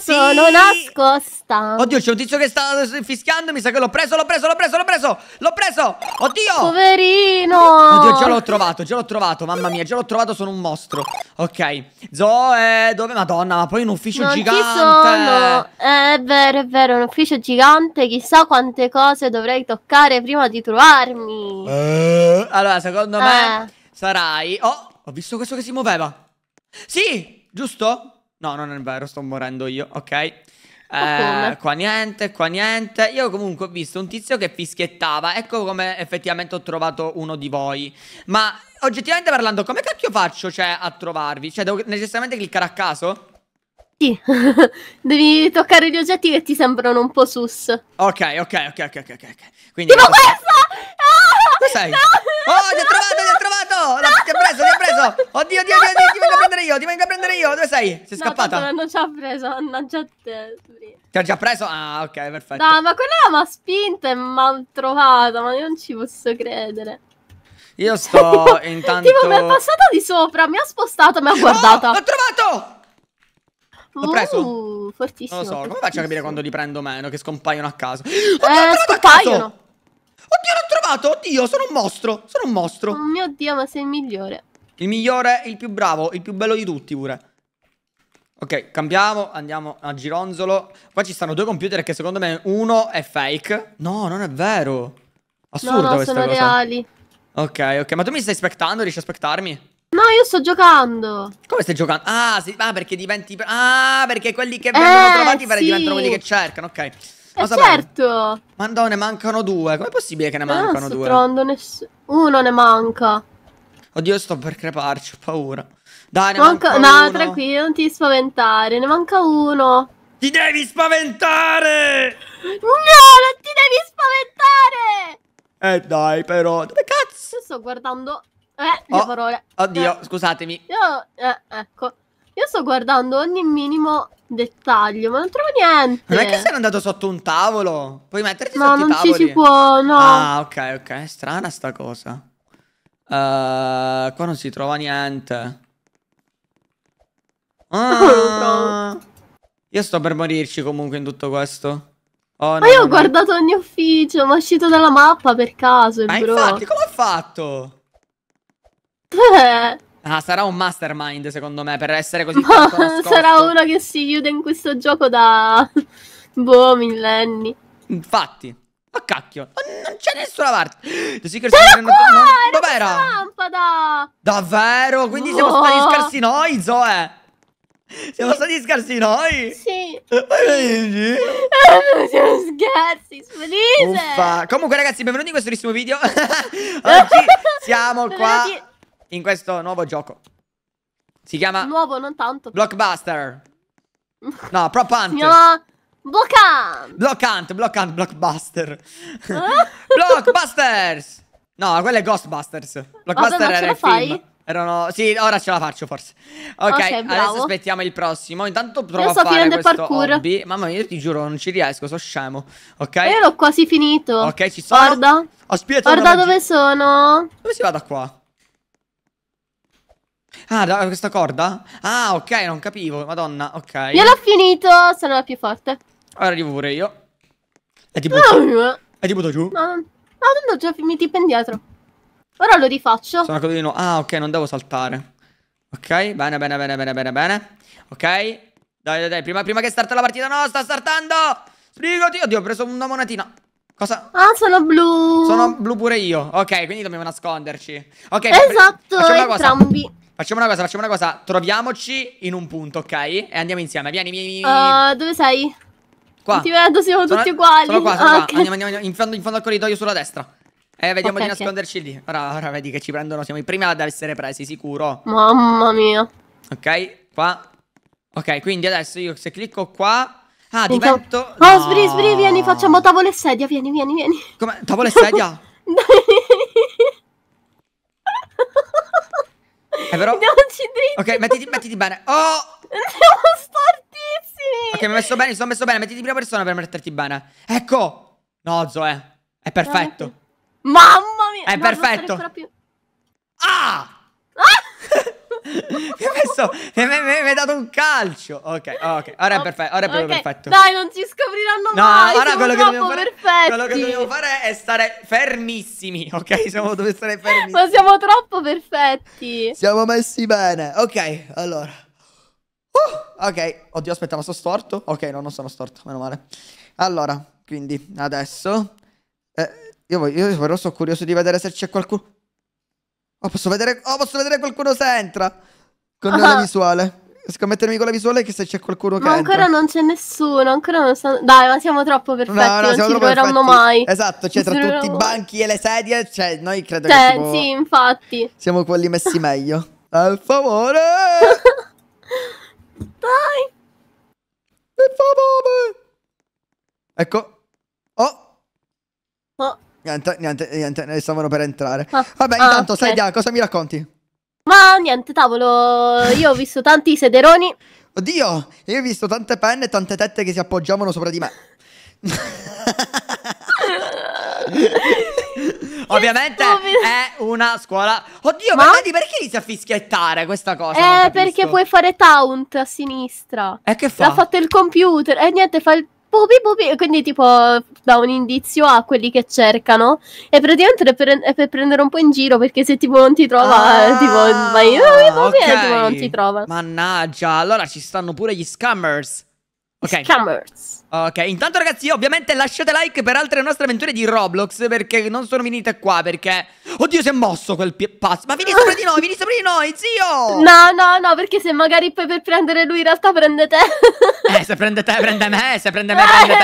sì. sono nascosta. Oddio, c'è un tizio che sta fischiando. Mi sa che l'ho preso, l'ho preso, l'ho preso, l'ho preso. L'ho preso. Oddio. Poverino. Oddio, già l'ho trovato, già l'ho trovato. Mamma mia, già l'ho trovato, sono un mostro. Ok. Zoe, dove? Madonna, ma poi un ufficio non gigante. Ci sono. Eh, è vero, è vero, un ufficio gigante. Chissà quante cose dovrei toccare prima di trovarmi. Eh, allora, secondo eh. me sarai... Oh, ho visto questo che si muoveva. Sì, giusto? No, non è vero, sto morendo io, ok? Eh, qua niente, qua niente. Io comunque ho visto un tizio che fischiettava. Ecco come effettivamente ho trovato uno di voi. Ma oggettivamente parlando, come cacchio faccio cioè, a trovarvi? Cioè, devo necessariamente cliccare a caso? Sì, devi toccare gli oggetti che ti sembrano un po' sus. Ok, ok, ok, ok, ok. okay. Quindi, Tipo questo! Ah, Cos'è? No! Oh, ti ho trovato, ti ho trovato! No, ti ho preso, ti ho preso! Oddio, oddio, oddio, oddio, ti vengo a prendere io, ti vengo a prendere io! Dove sei? Sei scappata? No, non ci ha preso, mannaggia te. Ti ha già preso? Ah, ok, perfetto. No, ma quella mi ha spinto e mi ha trovato, ma io non ci posso credere. Io sto intanto... tipo, mi è passata di sopra, mi ha spostata, mi ha oh, guardata. Oh, l'ho trovato! L'ho uh, preso? Uh, fortissimo. Non lo so, fortissimo. come faccio a capire quando li prendo meno, che scompaiono a caso? Oh, eh, scompaiono! Oddio, l'ho trovato! Oddio, sono un mostro! Sono un mostro! Oh mio Dio, ma sei il migliore! Il migliore, il più bravo, il più bello di tutti pure. Ok, cambiamo, andiamo a gironzolo. Qua ci stanno due computer che secondo me uno è fake. No, non è vero. Assurdo no, no, questa sono cosa. reali. Ok, ok, ma tu mi stai aspettando? Riesci a aspettarmi? No, io sto giocando. Come stai giocando? Ah, sì, ah perché diventi... Ah, perché quelli che vengono eh, trovati sì. diventano quelli che cercano, ok. Eh Cosa certo! Mandò, ne mancano due. Com'è possibile che ne ah, mancano ah, due? Trondo, ness... Uno ne manca. Oddio, sto per creparci, ho paura. Dai, ne manca, manca no, uno. No, tranquillo, non ti spaventare. Ne manca uno. Ti devi spaventare! No, non ti devi spaventare! Eh dai, però... Dove cazzo? Io sto guardando... Eh, le oh, parole. Oddio, eh. scusatemi. Io... Eh, ecco. Io sto guardando ogni minimo dettaglio, ma non trovo niente. Non è che sei andato sotto un tavolo. Puoi metterti no, sotto i tavoli. No, non ci si può, no. Ah, ok, ok. strana sta cosa. Uh, qua non si trova niente. Ah, no. io sto per morirci comunque in tutto questo. Oh, no, ma io ho no, guardato ogni ufficio, ma è uscito dalla mappa per caso. Ma bro. infatti, come ha fatto? Dov'è? Eh. Ah, sarà un mastermind, secondo me, per essere così Ma sarà uno che si chiude in questo gioco da... boh, millenni. Infatti. Ma cacchio, non c'è nessuna parte. The Secret Era qua, non... Dov'era? lampada! Davvero? Quindi oh. siamo stati scarsi noi, Zoe? Siamo sì. stati scarsi noi? Sì. sì. Eh, siamo scarsi, sfelice. Comunque ragazzi, benvenuti in questo bellissimo video. Oggi siamo qua. Benvenuti in questo nuovo gioco. Si chiama... Nuovo, non tanto. Blockbuster. No, Prop Hunt. Block Blockhunt. Block Blockhunt, Blockbuster. Ah. Blockbusters. No, quello è Ghostbusters. Blockbuster Vabbè, era il fai? film. Erano... Sì, ora ce la faccio forse. Ok, okay adesso aspettiamo il prossimo. Intanto provo sto a fare questo parkour. hobby. Mamma mia, io ti giuro, non ci riesco, sono scemo. Ok? Io l'ho quasi finito. Ok, ci sono. Guarda. Ho Guarda dove sono. Dove si va da qua? Ah, da questa corda? Ah, ok, non capivo. Madonna, ok. Io l'ho finito, sono la più forte. Ora arrivo pure io. E ti butto, no, e ti butto giù. No, no, no, già mi ti pendi Ora lo rifaccio. Sono caduto Ah, ok, non devo saltare. Ok, bene, bene, bene, bene, bene, bene. Ok. Dai, dai, dai, prima, prima che starta la partita. No, sta startando. Sbrigati. Oddio, ho preso una monatina. Cosa? Ah, sono blu. Sono blu pure io. Ok, quindi dobbiamo nasconderci. Ok, esatto, entrambi. Cosa. Facciamo una cosa, facciamo una cosa. Troviamoci in un punto, ok? E andiamo insieme. Vieni, vieni. Uh, dove sei? Qua. Non ti vedo, siamo sono, tutti uguali. Sono qua, sono ah, qua. Okay. Andiamo, andiamo, in fondo, in fondo al corridoio sulla destra. Eh, vediamo okay, di nasconderci okay. lì. Ora, ora vedi che ci prendono. Siamo i primi ad essere presi, sicuro. Mamma mia. Ok, qua. Ok, quindi adesso io se clicco qua. Ah, divento. Oh, no. sbri, sbri, vieni, facciamo tavolo e sedia. Vieni, vieni, vieni. Come? Tavolo e sedia? Dai. È vero? Andiamoci dritto. Ok, mettiti, mettiti bene. Oh! Andiamo stortissimi. Ok, mi ho messo bene, mi sono messo bene. Mettiti prima persona per metterti bene. Ecco. No, Zoe. È perfetto. Mamma mia. È no, perfetto. mi ha messo. Mi, mi, mi, ha dato un calcio. Ok, ok. Ora è perfetto. Ora è proprio okay. perfetto. Dai, non ci scopriranno no, mai. No, ora quello che dobbiamo fare. Quello che dobbiamo fare è stare fermissimi. Ok, siamo dove stare fermissimi Ma siamo troppo perfetti. Siamo messi bene. Ok, allora. Uh, ok. Oddio, aspetta, ma sono storto? Ok, no, non sono storto. Meno male. Allora, quindi adesso. Eh, io, io però sono curioso di vedere se c'è qualcuno. Oh, posso vedere. Oh, posso vedere qualcuno se entra. Con la ah. visuale. Scommettermi con la visuale che se c'è qualcuno che Ma ancora entra. non c'è nessuno, ancora non stanno... Dai, ma siamo troppo perfetti, no, no, non ci troveranno mai. Esatto, cioè non tra tutti i banchi e le sedie, cioè noi credo cioè, che Siamo... sì, infatti. Siamo quelli messi meglio. Al favore! Dai! Per favore! Ecco. Oh! Oh. Niente, niente, niente, stavano per entrare. Ah. Vabbè, ah, intanto, ah, okay. Sedia, cosa mi racconti? niente, tavolo, io ho visto tanti sederoni. Oddio, io ho visto tante penne e tante tette che si appoggiavano sopra di me. Ovviamente è una scuola. Oddio, ma, ma Nadi, perché inizia a fischiettare questa cosa? Eh, perché puoi fare taunt a sinistra. E che fa? L'ha fatto il computer. E eh, niente, fa il Bubi, bubi, quindi tipo da un indizio a quelli che cercano e praticamente è per, è per prendere un po' in giro perché se tipo non ti trova eh, ah, tipo vai, oh, eh, okay. bubi, tipo non ti trova mannaggia allora ci stanno pure gli scammers Ok. Scammers. Ok, intanto ragazzi, ovviamente lasciate like per altre nostre avventure di Roblox perché non sono finite qua perché Oddio, si è mosso quel pazzo. Ma vieni sopra di noi, vieni sopra di noi, zio! No, no, no, perché se magari poi per prendere lui in realtà prende te. eh, se prende te prende me, se prende me prende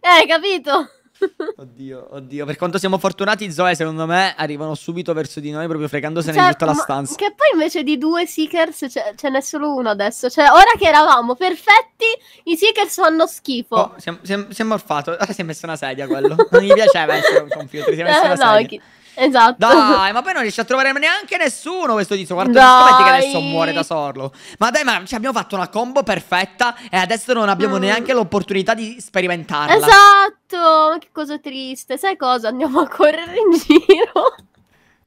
te. Eh, capito? Oddio, oddio. Per quanto siamo fortunati, Zoe, secondo me, arrivano subito verso di noi, proprio fregandosene cioè, in tutta la stanza. Che poi invece di due Seekers ce n'è solo uno adesso. Cioè, ora che eravamo perfetti, i Seekers fanno schifo. Oh, si, è, si, è, si è morfato. Ora ah, si è messo una sedia quello. non gli piaceva essere un computer, si è messo eh, una no, sedia. Chi... Esatto. Dai, ma poi non riesce a trovare neanche nessuno questo tizio. Guarda, giustamente che adesso muore da sorlo. Ma dai, ma ci cioè, abbiamo fatto una combo perfetta e adesso non abbiamo mm. neanche l'opportunità di sperimentarla. Esatto, ma che cosa triste. Sai cosa? Andiamo a correre in giro.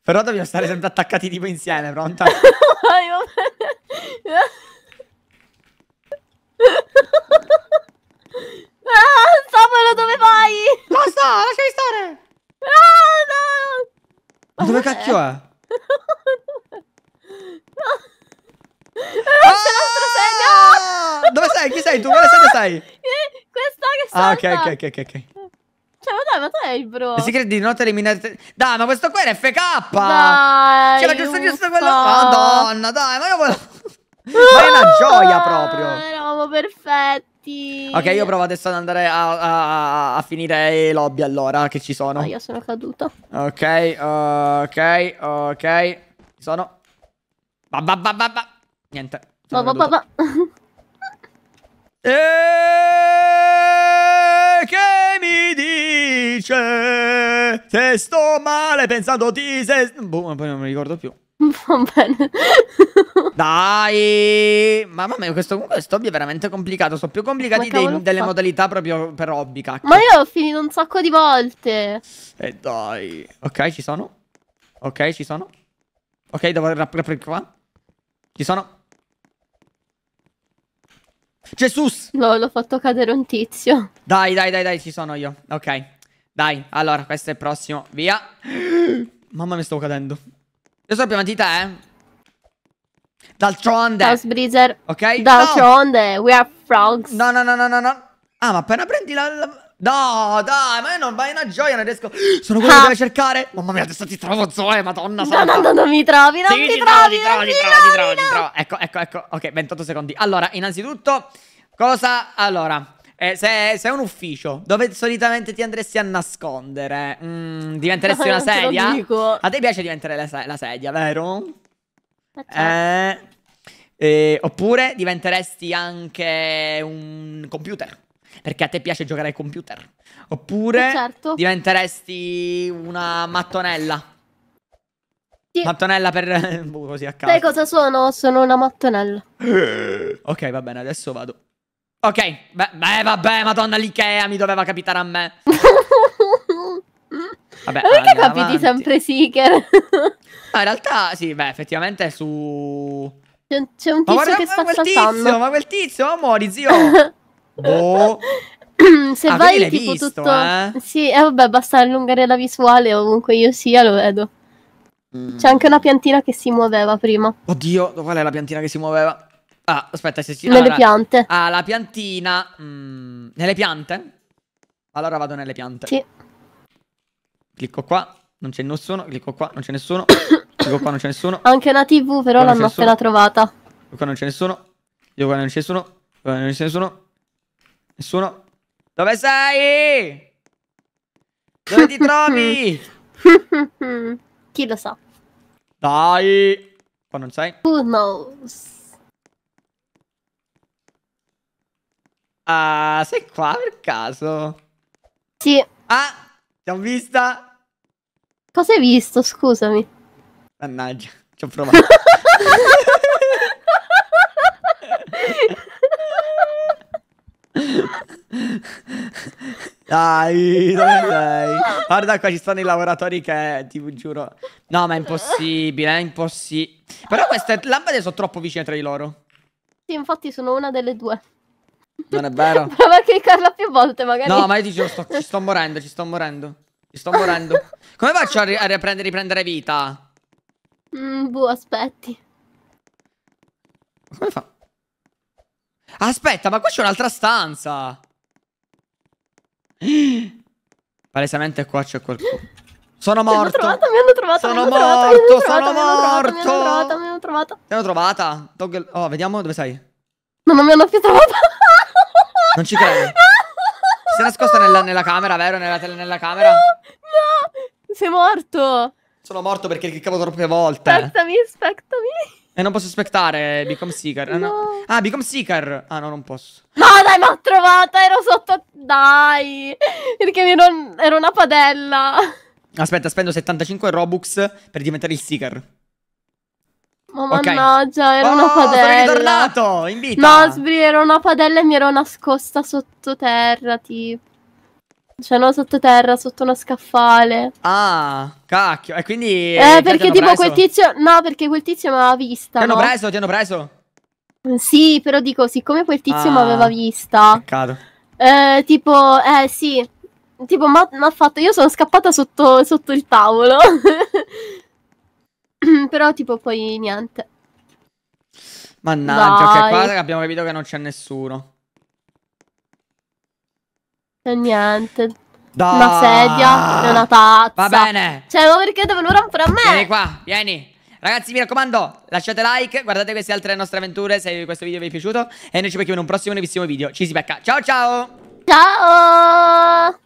Però dobbiamo stare sempre attaccati tipo insieme, pronta? ah, Samuel, dove vai? Basta, lasciami stare! Ah, no! Ma dove cacchio è? Ah! Sedia. Dove sei? Chi sei tu? Quale sedia sei? Questa che sta. Ah, ok, ok, ok, ok. Cioè, ma dai, ma tu sei bro. Si credi di non eliminare. Dai, ma questo qua era FK. Dai. C'era cioè, giusto giusto quello. Madonna, dai, ma io volevo. ma è una gioia proprio. Eravamo perfetti tutti. Ok, io provo adesso ad andare a, a, a finire i lobby allora che ci sono. Ah, io sono caduto. Ok, uh, ok, ok. Ci sono. Ba, ba, ba, ba, ba. Niente. Ba, ba, ba, ba. e che mi dice se sto male pensando di se... Boh, poi non mi ricordo più. Va bene. Dai! Mamma mia, questo, questo hobby è veramente complicato. Sono più complicati dei, delle fa? modalità proprio per hobby, cacchio. Ma io ho finito un sacco di volte. E eh, dai. Ok, ci sono. Ok, ci sono. Ok, devo aprire qua. Ci sono. Gesù! No, l'ho fatto cadere un tizio. Dai, dai, dai, dai, ci sono io. Ok. Dai, allora, questo è il prossimo. Via. Mamma, mia, stavo cadendo. Io sono più avanti te, eh. D'altronde. House Breezer. Ok? D'altronde, no. we are frogs. No, no, no, no, no, Ah, ma appena prendi la... la... No, dai, ma io non vai una gioia, non riesco. Sono quello ah. che deve cercare. Mamma mia, adesso ti trovo Zoe, madonna. No, santa. no, no, non mi trovi, non mi ti trovi, non ti trovi, trovi, trovi, trovi, trovi. Ecco, ecco, ecco. Ok, 28 secondi. Allora, innanzitutto, cosa? Allora, eh, se, se, è un ufficio dove solitamente ti andresti a nascondere, mm, diventeresti una sedia? A te piace diventare se la, sedia, vero? Eh, certo. eh, eh, oppure diventeresti anche un computer? perché a te piace giocare ai computer. Oppure eh, certo. diventeresti una mattonella. Sì. Mattonella per... Boh, così a caso. Sai cosa sono? Sono una mattonella. ok, va bene, adesso vado. Ok, beh, beh, vabbè, madonna, l'Ikea mi doveva capitare a me. Vabbè, Ma perché capiti avanti. sempre Seeker? ma in realtà, sì, beh, effettivamente su... C'è un tizio ma guarda, che spazza tizio, Ma quel tizio, ma muori, zio! boh... Se ah, vai tipo visto, tutto... Eh? Sì, eh, vabbè, basta allungare la visuale, ovunque io sia lo vedo. Mm. C'è anche una piantina che si muoveva prima. Oddio, qual è la piantina che si muoveva? Ah, aspetta, se si... Nelle allora, piante. Ah, la piantina... Mm, nelle piante? Allora vado nelle piante. Sì. Clicco qua, non c'è nessuno, clicco qua, non c'è nessuno, clicco qua, non c'è nessuno. Anche la tv però l'hanno appena trovata. Io qua non c'è nessuno, io qua non c'è nessuno, io qua non c'è nessuno, nessuno. Dove sei? Dove ti trovi? Chi lo sa? Dai! Qua non sei? Who knows? Ah, sei qua per caso? Sì. Ah, ti ho vista? Cosa hai visto? Scusami. Mannaggia, ci ho provato. Dai, dove sei? Guarda qua, ci stanno i lavoratori che, ti giuro... No, ma è impossibile, è impossibile. Però queste lampade sono troppo vicine tra di loro. Sì, infatti sono una delle due. Non è vero? ma che Carla più volte magari. No, ma io dicevo, sto, ci sto morendo, ci sto morendo. Ci sto morendo. Come faccio a, ri a riprendere, riprendere vita? Mm, buh, aspetti. Come fa? Aspetta, ma qua c'è un'altra stanza. Palesemente qua c'è qualcuno. Sono morto. Mi hanno trovato, mi hanno trovato. Sono morto, sono morto. Mi hanno trovato, mi hanno trovata. Ti hanno trovata? Oh, vediamo dove sei. No, non mi hanno più trovato. Non ci credo. Si è nascosta nella, nella camera, vero? Nella, nella camera? No, no, sei morto. Sono morto perché cliccavo troppe volte. Aspettami, aspettami. E non posso aspettare, Become Seeker. Eh, no. Ah, Become Seeker. Ah, no, non posso. No, dai, ma l'ho trovata, ero sotto... Dai, perché ero una padella. Aspetta, spendo 75 Robux per diventare il Seeker. Ma okay. mannaggia, era oh, una padella. Sono ritornato, in vita. No, Sbri, era una padella e mi ero nascosta sottoterra, tipo. Cioè, no, sottoterra, sotto uno scaffale. Ah, cacchio. E quindi... Eh, perché tipo preso? quel tizio... No, perché quel tizio mi aveva vista, Ti no? hanno preso, ti hanno preso? Sì, però dico, siccome quel tizio ah, mi aveva vista... Peccato. Eh, tipo, eh, sì. Tipo, ma ha fatto... Io sono scappata sotto, sotto il tavolo. Però tipo poi niente. Mannaggia, Dai. cioè qua abbiamo capito che non c'è nessuno. E niente. Dai. Una sedia e una tazza. Va bene. Cioè, ma perché devono rompere a me? Vieni qua, vieni. Ragazzi mi raccomando lasciate like Guardate queste altre nostre avventure se questo video vi è piaciuto E noi ci becchiamo in un prossimo nuovissimo video Ci si becca Ciao ciao Ciao